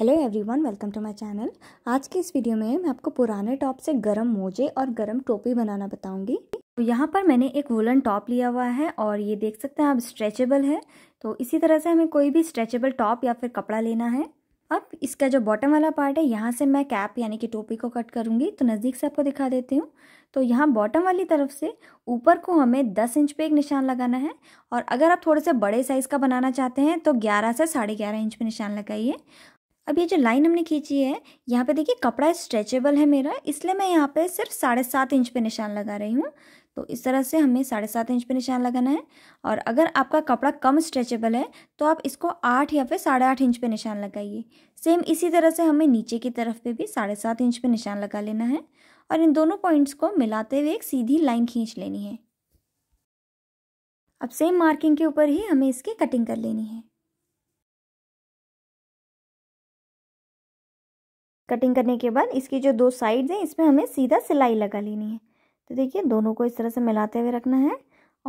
hello everyone welcome to my channel आज के इस वीडियो में मैं आपको पुराने टॉप से गरम मोजे और गरम टोपी बनाना बताऊंगी तो यहाँ पर मैंने एक वुलन टॉप लिया हुआ है और ये देख सकते हैं आप स्ट्रेचेबल है तो इसी तरह से हमें कोई भी स्ट्रेचेबल टॉप या फिर कपड़ा लेना है अब इसका जो बॉटम वाला पार्ट है यहाँ से मैं कैप यानी कि टोपी को कट करूँगी तो नज़दीक से आपको दिखा देती हूँ तो यहाँ बॉटम वाली तरफ से ऊपर को हमें 10 इंच पे एक निशान लगाना है और अगर आप थोड़े से बड़े साइज़ का बनाना चाहते हैं तो 11 से साढ़े ग्यारह इंच पे निशान लगाइए अब ये जो लाइन हमने खींची है यहाँ पे देखिए कपड़ा स्ट्रेचेबल है मेरा इसलिए मैं यहाँ पे सिर्फ साढ़े सात इंच पे निशान लगा रही हूँ तो इस तरह से हमें साढ़े सात इंच पे निशान लगाना है और अगर आपका कपड़ा कम स्ट्रेचेबल है तो आप इसको आठ या फिर साढ़े आठ इंच पे निशान लगाइए सेम इसी तरह से हमें नीचे की तरफ पे भी साढ़े सात इंच पे निशान लगा लेना है और इन दोनों पॉइंट्स को मिलाते हुए एक सीधी लाइन खींच लेनी है अब सेम मार्किंग के ऊपर ही हमें इसकी कटिंग कर लेनी है कटिंग करने के बाद इसकी जो दो साइड्स हैं इसमें हमें सीधा सिलाई लगा लेनी है तो देखिए दोनों को इस तरह से मिलाते हुए रखना है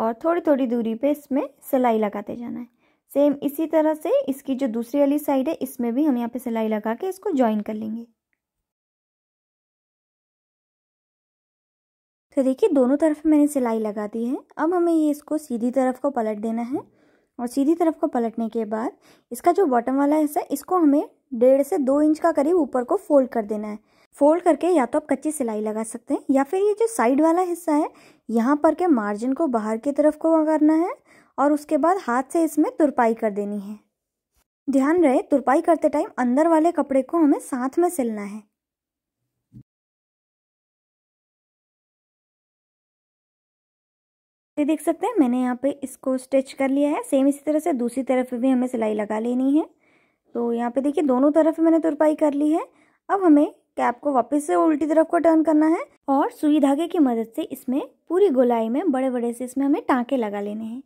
और थोड़ी थोड़ी दूरी पे इसमें सिलाई लगाते जाना है सेम इसी तरह से इसकी जो दूसरी वाली साइड है इसमें भी हम यहाँ पे सिलाई लगा के इसको ज्वाइन कर लेंगे तो देखिए दोनों तरफ मैंने सिलाई लगा दी है अब हमें ये इसको सीधी तरफ को पलट देना है और सीधी तरफ को पलटने के बाद इसका जो बॉटम वाला हिस्सा इसको हमें डेढ़ से दो इंच का करीब ऊपर को फोल्ड कर देना है फोल्ड करके या तो आप कच्ची सिलाई लगा सकते हैं या फिर ये जो साइड वाला हिस्सा है यहाँ पर के मार्जिन को बाहर की तरफ को करना है और उसके बाद हाथ से इसमें तुरपाई कर देनी है ध्यान रहे तुरपाई करते टाइम अंदर वाले कपड़े को हमें साथ में सिलना है ये देख सकते हैं मैंने यहाँ पे इसको स्टिच कर लिया है सेम इसी तरह से दूसरी तरफ भी हमें सिलाई लगा लेनी है तो यहाँ पे देखिए दोनों तरफ मैंने तुरपाई कर ली है अब हमें कैप को वापस से उल्टी तरफ को टर्न करना है और सुई धागे की मदद से इसमें पूरी गोलाई में बड़े बड़े से इसमें हमें टाँके लगा लेने हैं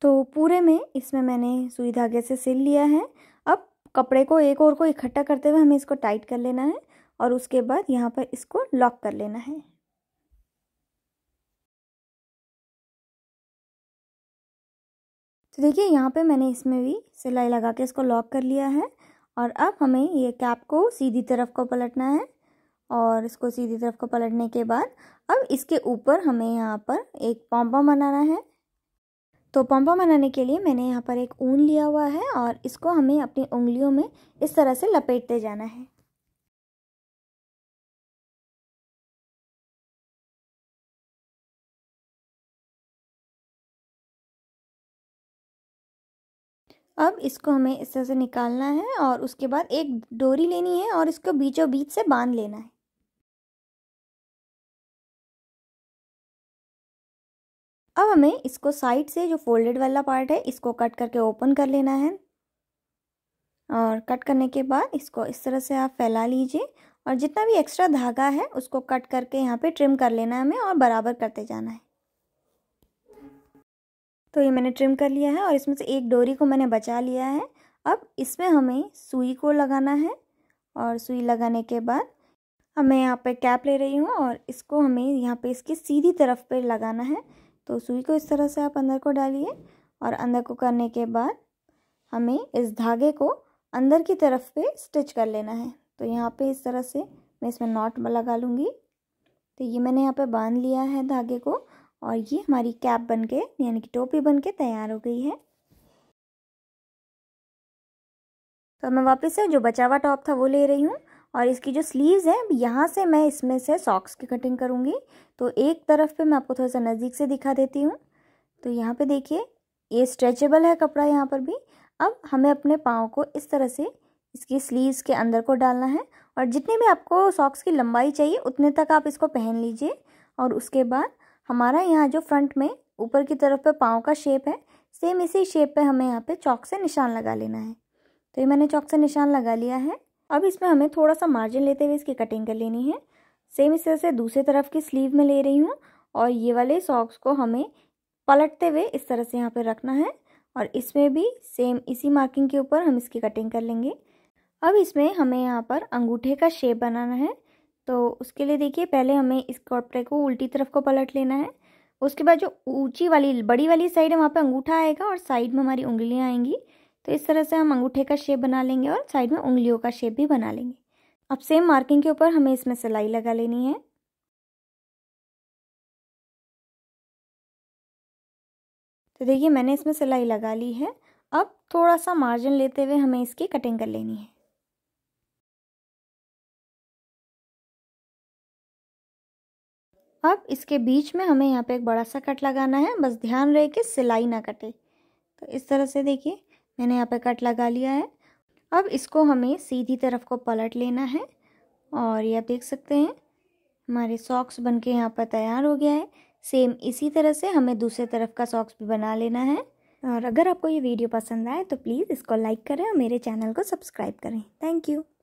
तो पूरे में इसमें मैंने सुई धागे से सिल लिया है कपड़े को एक और को इकट्ठा करते हुए हमें इसको टाइट कर लेना है और उसके बाद यहाँ पर इसको लॉक कर लेना है तो देखिए यहाँ पे मैंने इसमें भी सिलाई लगा के इसको लॉक कर लिया है और अब हमें ये कैप को सीधी तरफ को पलटना है और इसको सीधी तरफ को पलटने के बाद अब इसके ऊपर हमें यहाँ पर एक पॉम्पम बनाना है तो पॉम्पा बनाने के लिए मैंने यहाँ पर एक ऊन लिया हुआ है और इसको हमें अपनी उंगलियों में इस तरह से लपेटते जाना है अब इसको हमें इस तरह से निकालना है और उसके बाद एक डोरी लेनी है और इसको बीचों बीच से बांध लेना है अब हमें इसको साइड से जो फोल्डेड वाला पार्ट है इसको कट करके ओपन कर लेना है और कट करने के बाद इसको इस तरह से आप फैला लीजिए और जितना भी एक्स्ट्रा धागा है उसको कट करके यहाँ पे ट्रिम कर लेना है हमें और बराबर करते जाना है तो ये मैंने ट्रिम कर लिया है और इसमें से एक डोरी को मैंने बचा लिया है अब इसमें हमें सुई को लगाना है और सुई लगाने के बाद हमें मैं यहाँ पे कैप ले रही हूँ और इसको हमें यहाँ पे इसकी सीधी तरफ पे लगाना है तो सुई को इस तरह से आप अंदर को डालिए और अंदर को करने के बाद हमें इस धागे को अंदर की तरफ पे स्टिच कर लेना है तो यहाँ पे इस तरह से मैं इसमें नॉट लगा लूँगी तो ये मैंने यहाँ पे बांध लिया है धागे को और ये हमारी कैप बन के यानी कि टोपी बन के तैयार हो गई है तो मैं वापस से जो बचा हुआ टॉप था वो ले रही हूँ और इसकी जो स्लीव्स हैं यहाँ से मैं इसमें से सॉक्स की कटिंग करूँगी तो एक तरफ पे मैं आपको थोड़ा सा नज़दीक से दिखा देती हूँ तो यहाँ पे देखिए ये स्ट्रेचेबल है कपड़ा यहाँ पर भी अब हमें अपने पाँव को इस तरह से इसकी स्लीव्स के अंदर को डालना है और जितने भी आपको सॉक्स की लंबाई चाहिए उतने तक आप इसको पहन लीजिए और उसके बाद हमारा यहाँ जो फ्रंट में ऊपर की तरफ पे पाँव का शेप है सेम इसी शेप पे हमें यहाँ पे चौक से निशान लगा लेना है तो ये मैंने चौक से निशान लगा लिया है अब इसमें हमें थोड़ा सा मार्जिन लेते हुए इसकी कटिंग कर लेनी है सेम इस तरह से दूसरे तरफ की स्लीव में ले रही हूँ और ये वाले सॉक्स को हमें पलटते हुए इस तरह से यहाँ पर रखना है और इसमें भी सेम इसी मार्किंग के ऊपर हम इसकी कटिंग कर लेंगे अब इसमें हमें यहाँ पर अंगूठे का शेप बनाना है तो उसके लिए देखिए पहले हमें इस कपड़े को उल्टी तरफ को पलट लेना है उसके बाद जो ऊंची वाली बड़ी वाली साइड है वहाँ पर अंगूठा आएगा और साइड में हमारी उंगलियाँ आएंगी तो इस तरह से हम अंगूठे का शेप बना लेंगे और साइड में उंगलियों का शेप भी बना लेंगे अब सेम मार्किंग के ऊपर हमें इसमें सिलाई लगा लेनी है तो देखिए मैंने इसमें सिलाई लगा ली है अब थोड़ा सा मार्जिन लेते हुए हमें इसकी कटिंग कर लेनी है अब इसके बीच में हमें यहाँ पे एक बड़ा सा कट लगाना है बस ध्यान रहे कि सिलाई ना कटे तो इस तरह से देखिए मैंने यहाँ पे कट लगा लिया है अब इसको हमें सीधी तरफ को पलट लेना है और ये आप देख सकते हैं हमारे सॉक्स बन के यहाँ पर तैयार हो गया है सेम इसी तरह से हमें दूसरे तरफ का सॉक्स भी बना लेना है और अगर आपको ये वीडियो पसंद आए तो प्लीज़ इसको लाइक करें और मेरे चैनल को सब्सक्राइब करें थैंक यू